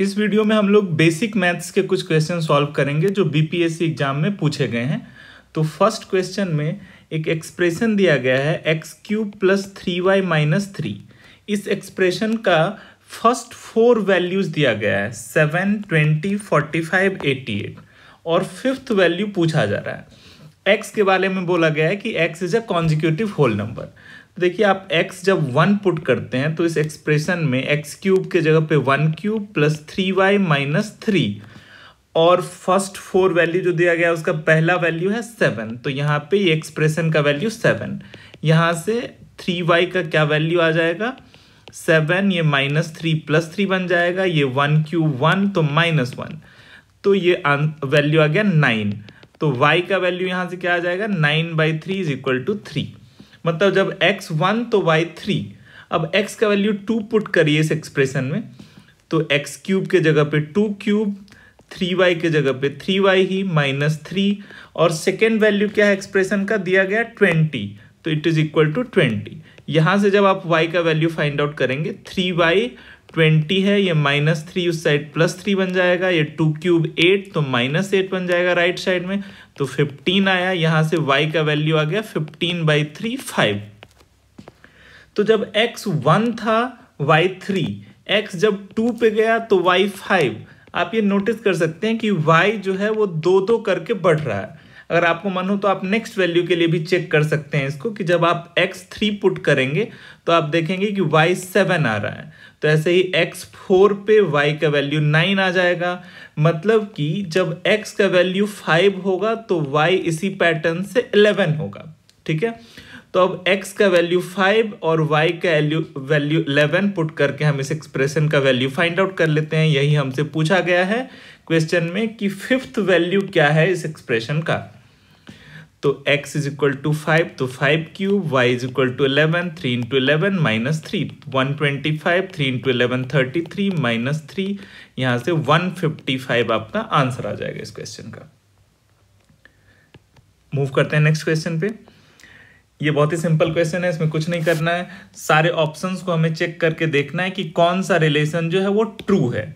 इस वीडियो में हम लोग बेसिक मैथ्स के कुछ क्वेश्चन सॉल्व करेंगे जो बीपीएससी एग्जाम में पूछे गए हैं तो फर्स्ट क्वेश्चन में एक एक्सप्रेशन दिया गया है x cube plus three y minus three इस एक्सप्रेशन का फर्स्ट फोर वैल्यूज दिया गया है seven twenty forty five eighty eight और फिफ्थ वैल्यू पूछा जा रहा है एक्स के बारे में बोला गया है कि x is a consecutive whole number देखिए आप x जब वन पुट करते हैं तो इस एक्सप्रेशन में एक्स क्यूब के जगह पे one cube plus three y minus three और फर्स्ट फोर वैल्यू जो दिया गया उसका पहला वैल्यू है सेवन तो यहाँ पे ये एक्सप्रेशन का वैल्यू सेवन यहाँ से थ्री वाई का क्या वैल्यू आ जाएगा सेवन ये माइनस थ्री प्लस थ्री बन जाएगा ये वन क्यूब वन तो माइनस वन तो ये वैल्यू आ गया नाइन तो y का वैल्यू यहाँ से क्या आ जाएगा nine by three is equal to three मतलब जब एक्स वन तो वाई थ्री अब x का वैल्यू टू पुट करिए इस एक्सप्रेशन में तो एक्स क्यूब के जगह पे टू क्यूब थ्री वाई के जगह पे थ्री वाई ही माइनस थ्री और सेकेंड वैल्यू क्या है एक्सप्रेशन का दिया गया ट्वेंटी तो it is equal to twenty यहाँ से जब आप वाई का वैल्यू फाइंड आउट करेंगे थ्री वाई ट्वेंटी है ये माइनस थ्री उस साइड प्लस थ्री बन जाएगा ये टू क्यूब एट तो माइनस एट बन जाएगा राइट साइड में तो 15 आया यहां से y का वैल्यू आ गया 15 बाई थ्री फाइव तो जब x वन था y थ्री x जब टू पे गया तो y फाइव आप ये नोटिस कर सकते हैं कि y जो है वो दो दो करके बढ़ रहा है अगर आपको मन हो तो आप नेक्स्ट वैल्यू के लिए भी चेक कर सकते हैं इसको कि जब आप एक्स थ्री पुट करेंगे तो आप देखेंगे कि वाई सेवन आ रहा है तो ऐसे ही एक्स फोर पे वाई का वैल्यू नाइन आ जाएगा मतलब कि जब एक्स का वैल्यू फाइव होगा तो वाई इसी पैटर्न से 11 होगा ठीक है तो अब x का वैल्यू फाइव और y का वैल्यू वैल्यू इलेवन पुट करके हम इस एक्सप्रेशन का वैल्यू फाइंड आउट कर लेते हैं यही हमसे पूछा गया है क्वेश्चन में कि फिफ्थ वैल्यू क्या है इस एक्सप्रेशन का तो x is equal to five तो five cube y is equal to eleven three into eleven minus three one twenty five three into eleven thirty three minus three यहाँ से वन फिफ्टी फाइव आपका answer आ जाएगा इस question का move करते हैं नेक्स्ट क्वेश्चन पे ये बहुत ही सिंपल क्वेश्चन है इसमें कुछ नहीं करना है सारे ऑप्शंस को हमें चेक करके देखना है कि कौन सा रिलेशन जो है वो ट्रू है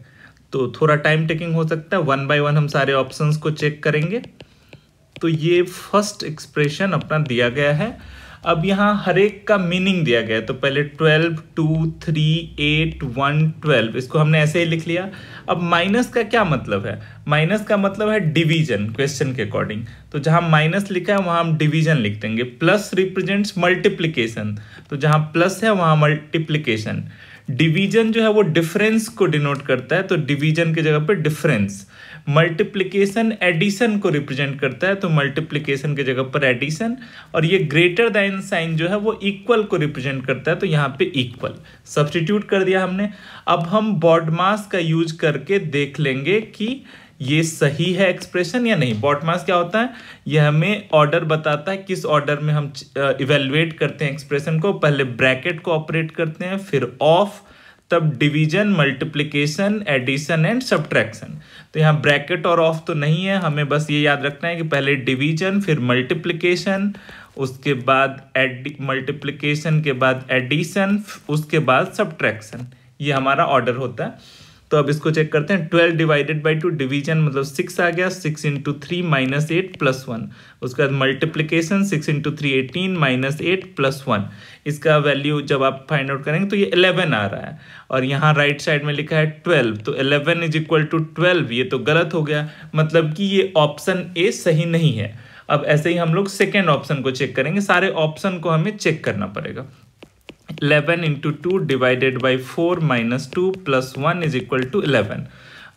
तो थोड़ा टाइम टेकिंग हो सकता है वन बाय वन हम सारे ऑप्शंस को चेक करेंगे तो ये फर्स्ट एक्सप्रेशन अपना दिया गया है अब यहाँ हर एक का मीनिंग दिया गया है तो पहले twelve two three eight one twelve इसको हमने ऐसे ही लिख लिया अब माइनस का क्या मतलब है माइनस का मतलब है डिवीजन क्वेश्चन के अकॉर्डिंग तो जहाँ माइनस लिखा है वहाँ हम डिवीजन लिख देंगे प्लस रिप्रेजेंट्स मल्टीप्लीकेशन तो जहाँ प्लस है वहाँ मल्टीप्लीकेशन डिवीजन जो है वो डिफरेंस को डिनोट करता है तो डिवीजन की जगह पे डिफरेंस मल्टीप्लीकेशन एडिशन को रिप्रेजेंट करता है तो मल्टीप्लीकेशन की जगह पर एडिशन और ये ग्रेटर दैन साइन जो है वो इक्वल को रिप्रेजेंट करता है तो यहाँ पे इक्वल सब्सटीट्यूट कर दिया हमने अब हम बॉडमास का यूज करके देख लेंगे कि ये सही है एक्सप्रेशन या नहीं बॉट मास क्या होता है यह हमें ऑर्डर बताता है किस ऑर्डर में हम इवेलुएट करते हैं एक्सप्रेशन को पहले ब्रैकेट को ऑपरेट करते हैं फिर ऑफ तब division multiplication addition and subtraction तो यहाँ ब्रैकेट और ऑफ तो नहीं है हमें बस ये याद रखना है कि पहले डिवीजन फिर मल्टीप्लिकेशन उसके बाद एड मल्टीप्लिकेशन के बाद एडिशन उसके बाद सब्ट्रैक्शन ये हमारा ऑर्डर होता है तो अब इसको चेक करते हैं twelve divided by two division मतलब सिक्स आ गया six into three minus eight plus one उसके बाद multiplication six into three eighteen minus eight plus one इसका वैल्यू जब आप फाइंड आउट करेंगे तो ये इलेवन आ रहा है और यहाँ राइट साइड में लिखा है ट्वेल्व तो eleven is equal to twelve ये तो गलत हो गया मतलब कि ये ऑप्शन ए सही नहीं है अब ऐसे ही हम लोग सेकेंड ऑप्शन को चेक करेंगे सारे ऑप्शन को हमें चेक करना पड़ेगा eleven into two divided by four minus two plus one is equal to eleven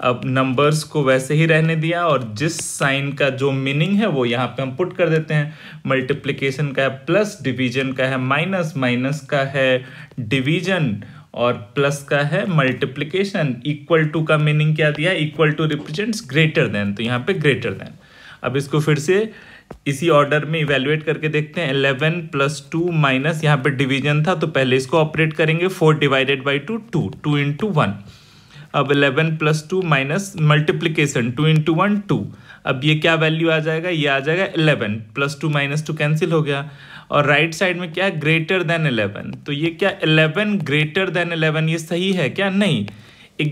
अब नंबर्स को वैसे ही रहने दिया और जिस साइन का जो मीनिंग है वो यहाँ पे हम पुट कर देते हैं मल्टीप्लिकेशन का है प्लस डिवीजन का है माइनस माइनस का है डिवीजन और प्लस का है मल्टीप्लिकेशन इक्वल टू का मीनिंग क्या दिया equal to represents greater than तो यहाँ पे ग्रेटर देन अब इसको फिर से इसी ऑर्डर में इवेल्युएट करके देखते हैं एलेवन प्लस टू माइनस यहाँ पर डिवीजन था तो पहले इसको ऑपरेट करेंगे four divided by two two two into one अब eleven plus two minus multiplication two into one two अब ये क्या वैल्यू आ जाएगा ये आ जाएगा eleven plus two minus two cancel हो गया और राइट right साइड में क्या है ग्रेटर देन एलेवन तो ये क्या एलेवन ग्रेटर देन एलेवन ये सही है क्या नहीं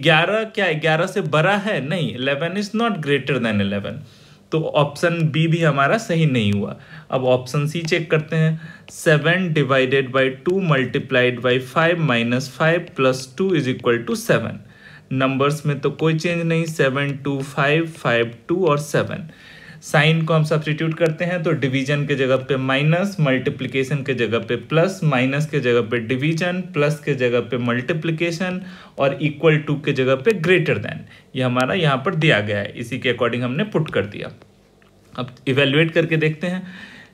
ग्यारह क्या ग्यारह से बड़ा है नहीं eleven is not greater than eleven तो ऑप्शन बी भी हमारा सही नहीं हुआ अब ऑप्शन सी चेक करते हैं seven divided by two multiplied by five minus five plus two is equal to seven numbers में तो कोई चेंज नहीं seven two five five two और सेवन साइन को हम सब्सटीट्यूट करते हैं तो डिवीजन के जगह पे माइनस मल्टीप्लिकेशन के जगह पे प्लस माइनस के जगह पे डिवीजन प्लस के जगह पे मल्टीप्लिकेशन और इक्वल टू के जगह पे ग्रेटर देन ये हमारा यहाँ पर दिया गया है इसी के अकॉर्डिंग हमने पुट कर दिया अब इवेल्युएट करके देखते हैं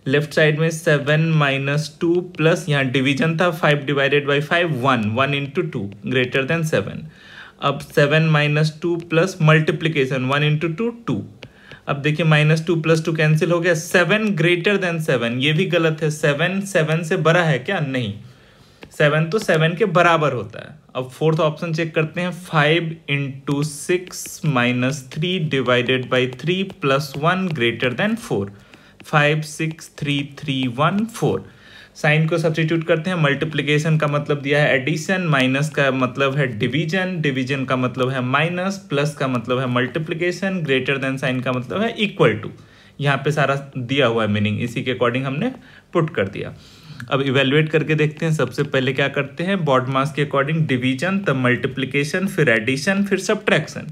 लेफ्ट साइड में सेवन माइनस टू प्लस यहाँ डिवीजन था five divided by five one one into two greater than seven अब seven minus two plus multiplication one into two two अब देखिए minus two plus two cancel हो गया seven greater than seven ये भी गलत है सेवन सेवन से बड़ा है क्या नहीं सेवन तो सेवन के बराबर होता है अब फोर्थ ऑप्शन चेक करते हैं five into six minus three divided by three plus one greater than four five six three three one four sign को सब्सटीट्यूट करते हैं मल्टीप्लीकेशन का मतलब दिया है एडिशन माइनस का मतलब है डिवीजन डिवीजन का मतलब है माइनस प्लस का मतलब है मल्टीप्लीकेशन ग्रेटर देन साइन का मतलब है इक्वल टू यहाँ पे सारा दिया हुआ है मीनिंग इसी के अकॉर्डिंग हमने पुट कर दिया अब इवेलुएट करके देखते हैं सबसे पहले क्या करते हैं बॉड मास के अकॉर्डिंग डिवीजन तब मल्टीप्लीकेशन फिर एडिशन फिर सब्ट्रैक्शन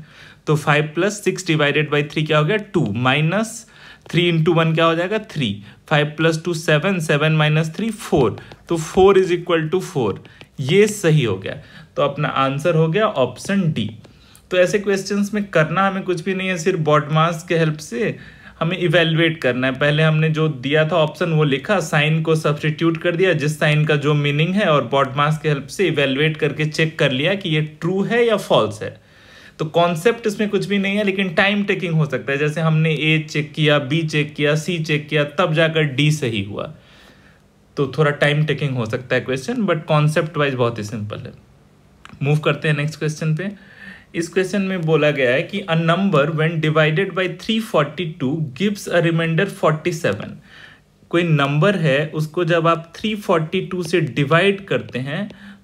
तो five plus six divided by three क्या हो गया two minus three into one क्या हो जाएगा three five plus two seven seven minus three four तो four is equal to four ये सही हो गया तो अपना आंसर हो गया ऑप्शन डी तो ऐसे क्वेश्चंस में करना हमें कुछ भी नहीं है सिर्फ मार्स के हेल्प से हमें इवेलुएट करना है पहले हमने जो दिया था ऑप्शन वो लिखा साइन को सब्सटीट्यूट कर दिया जिस साइन का जो मीनिंग है और बॉडमास के हेल्प से इवेलुएट करके चेक कर लिया कि ये ट्रू है या फॉल्स है तो कॉन्सेप्ट इसमें कुछ भी नहीं है लेकिन टाइम टेकिंग हो सकता है जैसे हमने ए चेक किया बी चेक किया सी चेक किया तब जाकर डी सही हुआ तो थोड़ा टाइम टेकिंग हो सकता है क्वेश्चन बट कॉन्सेप्ट वाइज बहुत ही सिंपल है मूव करते हैं नेक्स्ट क्वेश्चन पे इस क्वेश्चन में बोला गया है कि a number when divided by 342 gives a remainder 47 कोई नंबर है उसको जब आप 342 से डिवाइड करते हैं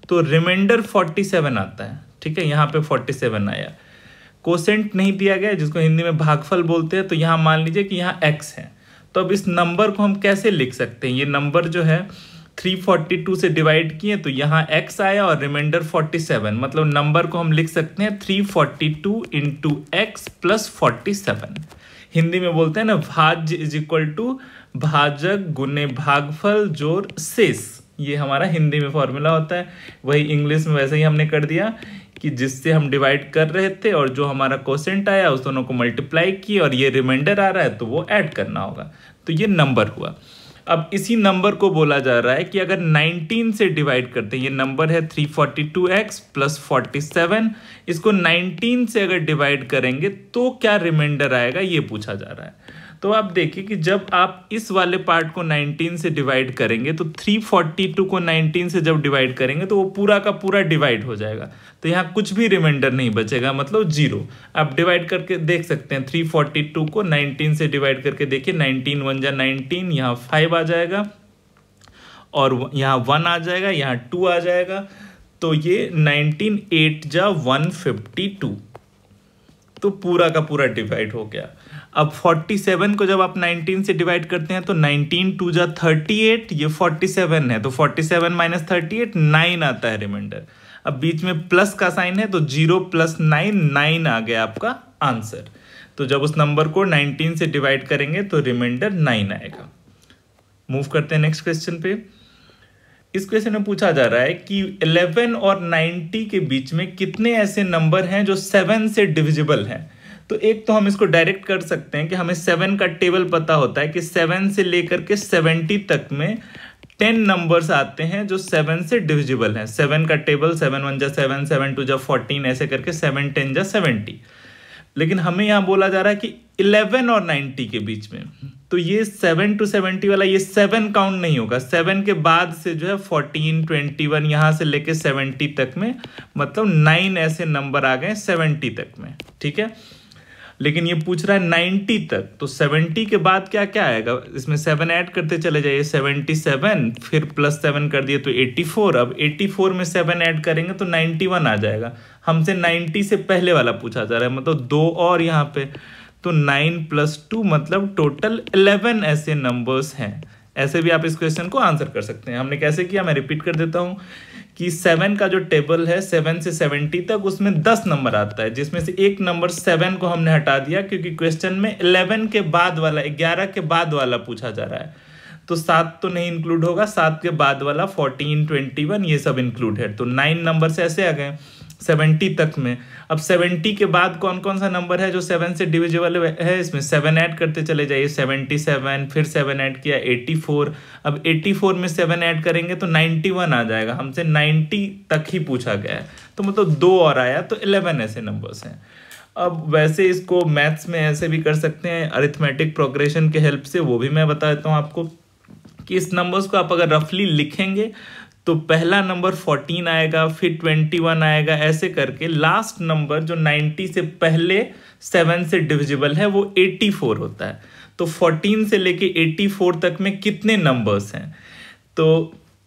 तो रिमाइंडर 47 आता है ठीक है यहाँ पे 47 आया कोसेंट नहीं दिया गया जिसको हिंदी में भागफल बोलते हैं तो यहाँ मान लीजिए कि यहाँ एक्स है तो अब इस नंबर को हम कैसे लिख सकते हैं ये नंबर जो है 342 से डिवाइड किए तो यहाँ x आया और रिमाइंडर 47 मतलब नंबर को हम लिख सकते हैं 342 forty two into x Hindi में बोलते हैं ना भाज्य इज इक्वल टू भाजक गुने भागफल जोर शेष ये हमारा हिंदी में फॉर्मूला होता है वही इंग्लिश में वैसे ही हमने कर दिया कि जिससे हम डिवाइड कर रहे थे और जो हमारा कोसेंट आया उस दोनों को मल्टीप्लाई किए और ये रिमाइंडर आ रहा है तो वो ऐड करना होगा तो ये नंबर हुआ अब इसी नंबर को बोला जा रहा है कि अगर 19 से डिवाइड करते हैं ये नंबर है 342x प्लस 47 इसको 19 से अगर डिवाइड करेंगे तो क्या रिमाइंडर आएगा ये पूछा जा रहा है तो आप देखिए कि जब आप इस वाले पार्ट को 19 से डिवाइड करेंगे तो 342 को 19 से जब डिवाइड करेंगे तो वो पूरा का पूरा डिवाइड हो जाएगा तो यहाँ कुछ भी रिमाइंडर नहीं बचेगा मतलब जीरो आप डिवाइड करके देख सकते हैं 342 को 19 से डिवाइड करके देखिए 19 वन जा नाइनटीन यहाँ फाइव आ जाएगा और यहाँ वन आ जाएगा यहाँ टू आ जाएगा तो ये नाइनटीन एट जा वन फिफ्टी टू तो पूरा का पूरा डिवाइड हो गया अब 47 को जब आप 19 से डिवाइड करते हैं तो 19 टू जा थर्टी ये 47 है तो 47 सेवन माइनस थर्टी नाइन आता है रिमाइंडर अब बीच में प्लस का साइन है तो जीरो प्लस नाइन नाइन आ गया आपका आंसर तो जब उस नंबर को 19 से डिवाइड करेंगे तो रिमाइंडर नाइन आएगा मूव करते हैं नेक्स्ट क्वेश्चन पे इस क्वेश्चन में पूछा जा रहा है कि 11 और 90 के बीच में कितने ऐसे नंबर हैं जो 7 से डिविजिबल हैं तो एक तो हम इसको डायरेक्ट कर सकते हैं कि हमें सेवन का टेबल पता होता है कि सेवन से लेकर के सेवेंटी तक में टेन नंबर्स आते हैं जो सेवन से डिविजिबल हैं सेवन का टेबल सेवन वन जा सेवन सेवन टू जा फोर्टीन ऐसे करके सेवन टेन जा सेवेंटी लेकिन हमें यहाँ बोला जा रहा है कि इलेवन और नाइन्टी के बीच में तो ये सेवन टू सेवेंटी वाला ये सेवन काउंट नहीं होगा सेवन के बाद से जो है फोर्टीन ट्वेंटी वन यहाँ से लेके सेवेंटी तक में मतलब नाइन ऐसे नंबर आ गए सेवेंटी तक में ठीक है लेकिन ये पूछ रहा है नाइन्टी तक तो सेवेंटी के बाद क्या क्या आएगा इसमें सेवन ऐड करते चले जाइए सेवेंटी सेवन फिर प्लस सेवन कर दिए तो एट्टी फोर अब एट्टी फोर में सेवन ऐड करेंगे तो नाइन्टी वन आ जाएगा हमसे नाइन्टी से पहले वाला पूछा जा रहा है मतलब दो और यहाँ पे तो नाइन प्लस टू मतलब टोटल इलेवन ऐसे नंबर्स हैं ऐसे भी आप इस क्वेश्चन को आंसर कर सकते हैं हमने कैसे किया मैं रिपीट कर देता हूँ कि सेवन का जो टेबल है सेवन से सेवेंटी तक उसमें दस नंबर आता है जिसमें से एक नंबर सेवन को हमने हटा दिया क्योंकि क्वेश्चन में इलेवन के बाद वाला ग्यारह के बाद वाला पूछा जा रहा है तो सात तो नहीं इंक्लूड होगा सात के बाद वाला फोर्टीन ट्वेंटी वन ये सब इंक्लूड है तो नाइन नंबर से ऐसे आ गए सेवेंटी तक में अब सेवेंटी के बाद कौन कौन सा नंबर है जो सेवन से डिविजिबल है इसमें सेवन ऐड करते चले जाइए सेवेंटी सेवन फिर सेवन ऐड किया एटी फोर अब एटी फोर में सेवन ऐड करेंगे तो नाइन्टी वन आ जाएगा हमसे नाइन्टी तक ही पूछा गया है तो मतलब दो और आया तो इलेवन ऐसे नंबर्स हैं अब वैसे इसको मैथ्स में ऐसे भी कर सकते हैं अरिथमेटिक प्रोग्रेशन के हेल्प से वो भी मैं बता देता हूँ आपको कि इस नंबर्स को आप अगर रफली लिखेंगे तो पहला नंबर फोर्टीन आएगा फिर ट्वेंटी वन आएगा ऐसे करके लास्ट नंबर जो नाइन्टी से पहले सेवन से डिविजिबल है वो एट्टी फोर होता है तो फोर्टीन से लेके एट्टी फोर तक में कितने नंबर्स हैं तो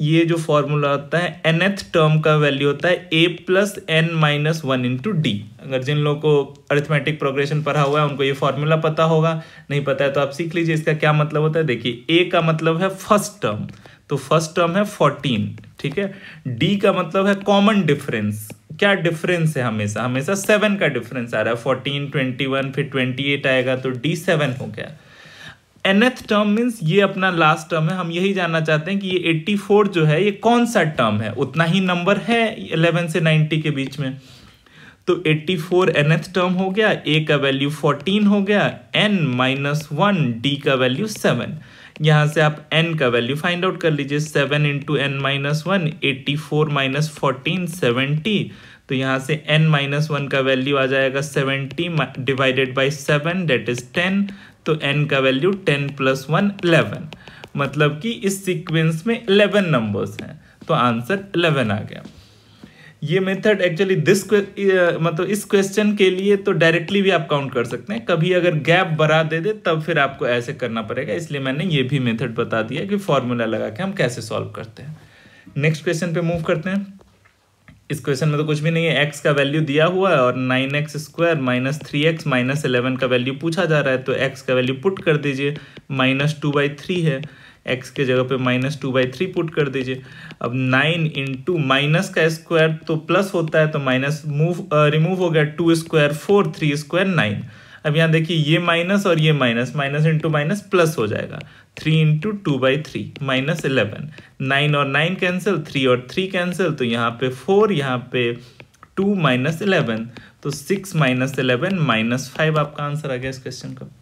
ये जो फॉर्मूला होता है एनथ टर्म का वैल्यू होता है a plus n minus one into d अगर जिन लोगों को अर्थमेटिक प्रोग्रेशन पढ़ा हुआ है उनको ये फॉर्मूला पता होगा नहीं पता है तो आप सीख लीजिए इसका क्या मतलब होता है देखिए ए का मतलब है फर्स्ट टर्म तो फर्स्ट टर्म है फोर्टीन ठीक है डी का मतलब है कॉमन डिफरेंस क्या डिफरेंस है हमेशा हमेशा सेवन का डिफरेंस आ रहा है फोर्टीन ट्वेंटी वन फिर ट्वेंटी एट आएगा तो डी सेवन हो गया एनएथ टर्म मीन्स ये अपना लास्ट टर्म है हम यही जानना चाहते हैं कि ये 84 जो है ये कौन सा टर्म है उतना ही नंबर है 11 से 90 के बीच में तो 84 फोर टर्म हो गया ए का वैल्यू 14 हो गया एन माइनस वन डी का वैल्यू 7 यहाँ से आप एन का वैल्यू फाइंड आउट कर लीजिए 7 into n minus one eighty four minus fourteen seventy तो यहाँ से एन माइनस वन का वैल्यू आ जाएगा 70 divided by seven that is 10 तो एन का वैल्यू 10 प्लस वन इलेवन मतलब कि इस सीक्वेंस में 11 नंबर्स हैं तो आंसर 11 आ गया ये मेथड एक्चुअली दिस मतलब इस क्वेश्चन के लिए तो डायरेक्टली भी आप काउंट कर सकते हैं कभी अगर गैप बढ़ा दे दे तब फिर आपको ऐसे करना पड़ेगा इसलिए मैंने ये भी मेथड बता दिया कि फॉर्मूला लगा के हम कैसे सॉल्व करते हैं नेक्स्ट क्वेश्चन पे मूव करते हैं इस क्वेश्चन में तो कुछ भी नहीं है एक्स का वैल्यू दिया हुआ है और nine x square minus three x minus eleven का वैल्यू पूछा जा रहा है तो एक्स का वैल्यू पुट कर दीजिए माइनस टू बाई थ्री है x के जगह पे minus two by three put कर दीजिए अब नाइन इंटू माइनस का स्क्वायर तो प्लस होता है तो माइनस मूव रिमूव हो गया two square four three square nine अब यहाँ देखिए ये माइनस और ये minus minus into minus plus हो जाएगा three into two by three minus eleven nine और नाइन कैंसिल थ्री और थ्री कैंसिल तो यहाँ पे फोर यहाँ पे टू माइनस इलेवन तो six minus eleven minus five आपका आंसर आ गया इस क्वेश्चन का